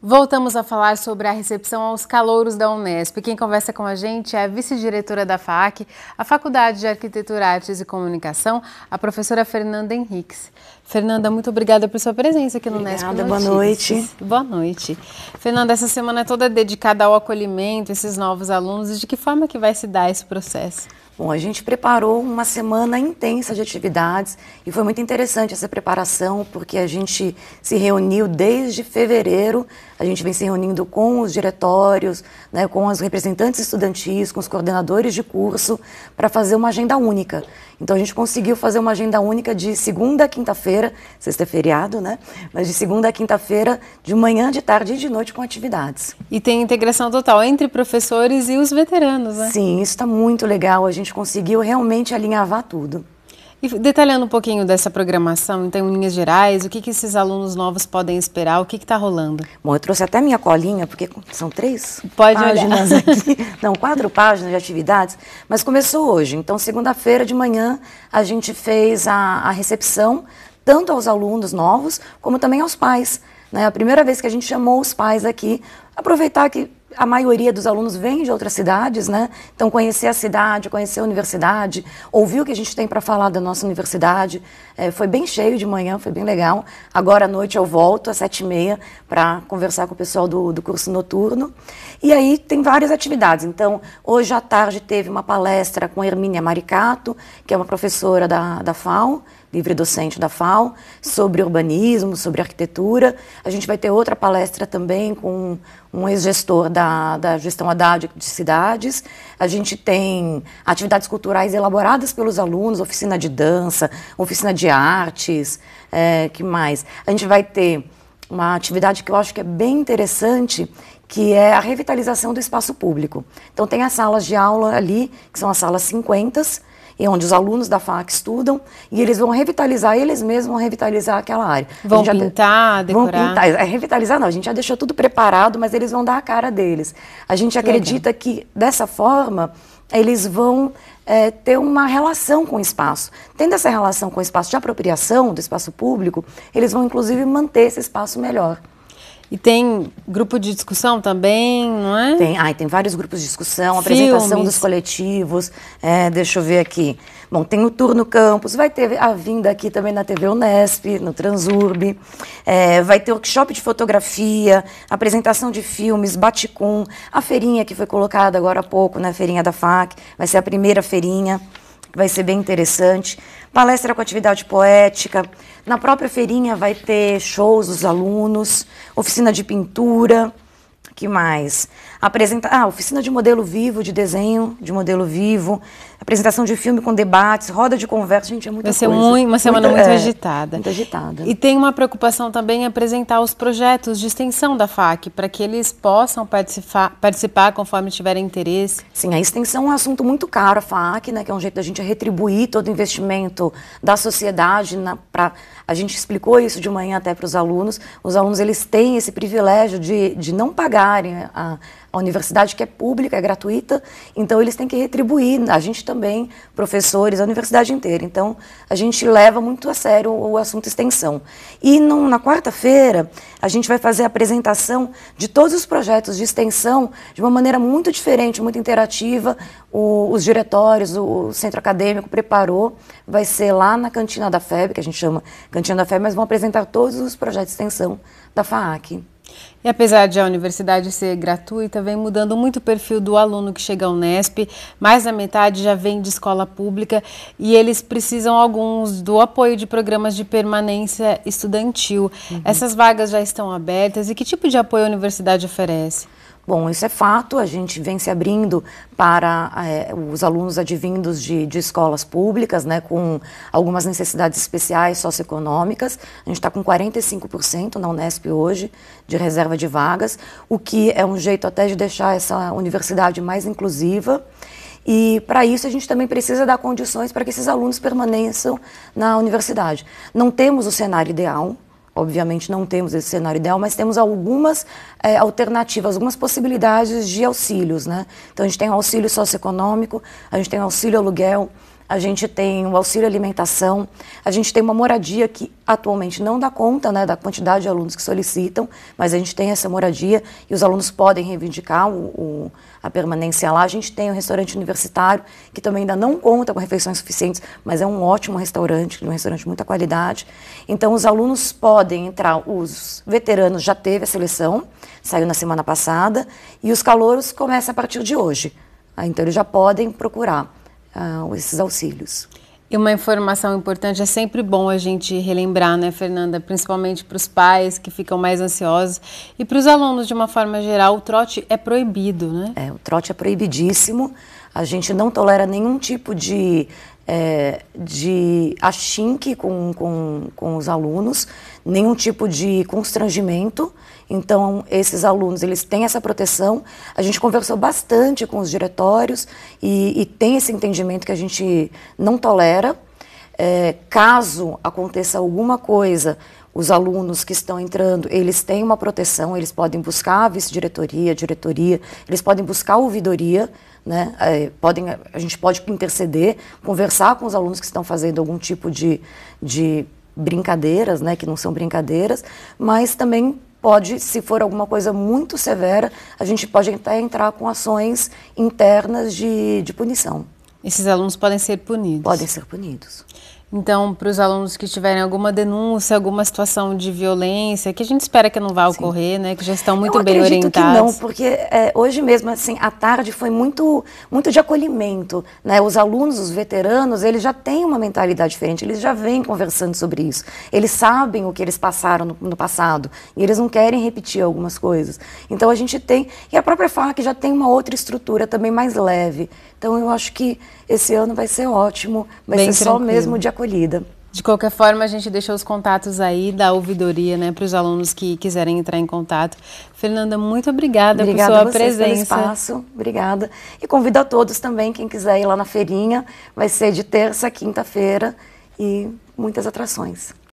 Voltamos a falar sobre a recepção aos calouros da Unesp. Quem conversa com a gente é a vice-diretora da FAC, a Faculdade de Arquitetura, Artes e Comunicação, a professora Fernanda Henriques. Fernanda, muito obrigada por sua presença aqui no Unesp. Obrigada, boa noite. Boa noite. Fernanda, essa semana é toda dedicada ao acolhimento, esses novos alunos, e de que forma que vai se dar esse processo? Bom, a gente preparou uma semana intensa de atividades e foi muito interessante essa preparação, porque a gente se reuniu desde fevereiro, a gente vem se reunindo com os diretórios, né, com os representantes estudantis, com os coordenadores de curso, para fazer uma agenda única. Então a gente conseguiu fazer uma agenda única de segunda a quinta-feira, sexta é feriado, né? Mas de segunda a quinta-feira, de manhã, de tarde e de noite com atividades. E tem integração total entre professores e os veteranos, né? Sim, isso está muito legal. A gente gente conseguiu realmente alinhavar tudo. E detalhando um pouquinho dessa programação, então, em linhas gerais, o que, que esses alunos novos podem esperar? O que está rolando? Bom, eu trouxe até minha colinha, porque são três Pode páginas olhar. aqui. Não, quatro páginas de atividades, mas começou hoje. Então, segunda-feira de manhã, a gente fez a, a recepção, tanto aos alunos novos, como também aos pais. Né? A primeira vez que a gente chamou os pais aqui, aproveitar que a maioria dos alunos vem de outras cidades, né? Então, conhecer a cidade, conhecer a universidade, ouvir o que a gente tem para falar da nossa universidade. É, foi bem cheio de manhã, foi bem legal. Agora à noite eu volto às sete e meia para conversar com o pessoal do, do curso noturno. E aí tem várias atividades. Então, hoje à tarde teve uma palestra com Hermínia Maricato, que é uma professora da, da FAO, livre docente da FAO, sobre urbanismo, sobre arquitetura. A gente vai ter outra palestra também com um ex-gestor da, da gestão Haddad de cidades. A gente tem atividades culturais elaboradas pelos alunos, oficina de dança, oficina de artes, é, que mais? A gente vai ter uma atividade que eu acho que é bem interessante, que é a revitalização do espaço público. Então tem as salas de aula ali, que são as salas 50, e é onde os alunos da FAC estudam e eles vão revitalizar, eles mesmos vão revitalizar aquela área. Vão pintar, decorar. Vão pintar, é, revitalizar não, a gente já deixou tudo preparado, mas eles vão dar a cara deles. A gente que acredita legal. que dessa forma eles vão é, ter uma relação com o espaço. Tendo essa relação com o espaço de apropriação do espaço público, eles vão inclusive manter esse espaço melhor. E tem grupo de discussão também, não é? Tem, ai, tem vários grupos de discussão, Filmes. apresentação dos coletivos. É, deixa eu ver aqui. Bom, tem o turno Campus, vai ter a vinda aqui também na TV Unesp, no Transurb. É, vai ter workshop de fotografia, apresentação de filmes, baticum, a feirinha que foi colocada agora há pouco, né? A feirinha da FAC, vai ser a primeira feirinha vai ser bem interessante. Palestra com atividade poética. Na própria feirinha vai ter shows dos alunos, oficina de pintura que mais? Apresenta ah, oficina de modelo vivo, de desenho de modelo vivo, apresentação de filme com debates, roda de conversa, gente, é muita Vai ser coisa. Muito, uma semana muito, muito é, agitada. Muito agitada. E tem uma preocupação também em apresentar os projetos de extensão da FAC, para que eles possam participar, participar conforme tiverem interesse. Sim, a extensão é um assunto muito caro, a FAC, né, que é um jeito da gente retribuir todo o investimento da sociedade. Na, pra, a gente explicou isso de manhã até para os alunos. Os alunos eles têm esse privilégio de, de não pagar a, a universidade, que é pública, é gratuita, então eles têm que retribuir, a gente também, professores, a universidade inteira. Então, a gente leva muito a sério o, o assunto extensão. E no, na quarta-feira, a gente vai fazer a apresentação de todos os projetos de extensão de uma maneira muito diferente, muito interativa. O, os diretórios, o, o centro acadêmico preparou, vai ser lá na cantina da FEB, que a gente chama Cantina da FEB, mas vão apresentar todos os projetos de extensão da FAAC. E apesar de a universidade ser gratuita, vem mudando muito o perfil do aluno que chega ao Nesp. Mais da metade já vem de escola pública e eles precisam alguns do apoio de programas de permanência estudantil. Uhum. Essas vagas já estão abertas e que tipo de apoio a universidade oferece? Bom, isso é fato, a gente vem se abrindo para é, os alunos advindos de, de escolas públicas, né, com algumas necessidades especiais socioeconômicas. A gente está com 45% na Unesp hoje de reserva de vagas, o que é um jeito até de deixar essa universidade mais inclusiva. E para isso a gente também precisa dar condições para que esses alunos permaneçam na universidade. Não temos o cenário ideal, Obviamente não temos esse cenário ideal, mas temos algumas é, alternativas, algumas possibilidades de auxílios. Né? Então a gente tem o auxílio socioeconômico, a gente tem o auxílio aluguel, a gente tem o auxílio alimentação, a gente tem uma moradia que atualmente não dá conta né, da quantidade de alunos que solicitam, mas a gente tem essa moradia e os alunos podem reivindicar o, o, a permanência lá. A gente tem o restaurante universitário, que também ainda não conta com refeições suficientes, mas é um ótimo restaurante, um restaurante de muita qualidade. Então, os alunos podem entrar, os veteranos já teve a seleção, saiu na semana passada, e os calouros começam a partir de hoje. Então, eles já podem procurar uh, esses auxílios. E uma informação importante, é sempre bom a gente relembrar, né, Fernanda? Principalmente para os pais que ficam mais ansiosos e para os alunos, de uma forma geral, o trote é proibido, né? É, o trote é proibidíssimo. A gente não tolera nenhum tipo de, é, de achinque com, com, com os alunos, nenhum tipo de constrangimento. Então, esses alunos, eles têm essa proteção. A gente conversou bastante com os diretórios e, e tem esse entendimento que a gente não tolera. É, caso aconteça alguma coisa, os alunos que estão entrando, eles têm uma proteção, eles podem buscar a vice-diretoria, diretoria, eles podem buscar a ouvidoria, né? É, podem, a gente pode interceder, conversar com os alunos que estão fazendo algum tipo de, de brincadeiras, né, que não são brincadeiras, mas também pode, se for alguma coisa muito severa, a gente pode até entrar com ações internas de, de punição. Esses alunos podem ser punidos? Podem ser punidos. Então, para os alunos que tiverem alguma denúncia, alguma situação de violência, que a gente espera que não vá ocorrer, Sim. né? Que já estão muito Eu bem orientados. Que não, porque é, hoje mesmo, assim, à tarde foi muito, muito de acolhimento, né? Os alunos, os veteranos, eles já têm uma mentalidade diferente, eles já vêm conversando sobre isso, eles sabem o que eles passaram no, no passado e eles não querem repetir algumas coisas. Então a gente tem e a própria que já tem uma outra estrutura também mais leve. Então eu acho que esse ano vai ser ótimo, vai bem ser tranquilo. só mesmo de acolhida. De qualquer forma, a gente deixou os contatos aí da ouvidoria, né, para os alunos que quiserem entrar em contato. Fernanda, muito obrigada, obrigada por sua a vocês presença. Pelo espaço, obrigada. E convido a todos também, quem quiser ir lá na feirinha, vai ser de terça a quinta-feira e muitas atrações.